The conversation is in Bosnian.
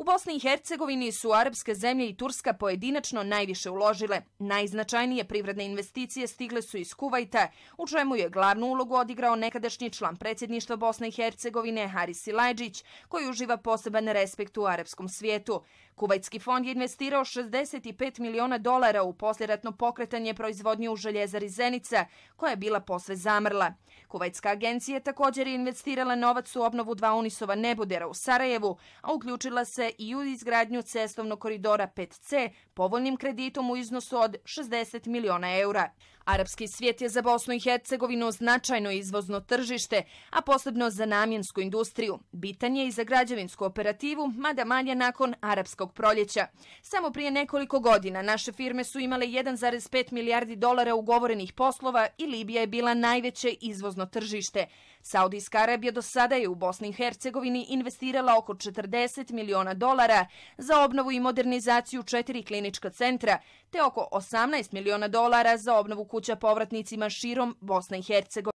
U Bosni i Hercegovini su arapske zemlje i Turska pojedinačno najviše uložile. Najznačajnije privredne investicije stigle su iz Kuvajta, u čemu je glavnu ulogu odigrao nekadašnji član predsjedništva Bosne i Hercegovine Haris Ilajđić, koji uživa poseban respekt u arapskom svijetu. Kuvajtski fond je investirao 65 miliona dolara u posljeratno pokretanje proizvodnje u željezari Zenica, koja je bila posve zamrla. Kuvajtska agencija također je investirala novac u obnovu dva Unisova nebodera u Sarajevu, a uključila se i u izgradnju cestovnog koridora 5C povoljnim kreditom u iznosu od 60 miliona eura. Arapski svijet je za Bosnu i Hercegovinu značajno izvozno tržište, a posebno za namjensku industriju. Bitan je i za građevinsku operativu, mada manje nakon arapskog proljeća. Samo prije nekoliko godina naše firme su imale 1,5 milijardi dolara ugovorenih poslova i Libija je bila najveće izvozno tržište. Saudijska Arabija do sada je u Bosni i Hercegovini investirala oko 40 miliona dolara za obnovu i modernizaciju četiri klinička centra, te oko 18 miliona dolara za obnovu kuća povratnicima širom Bosne i Hercegovine.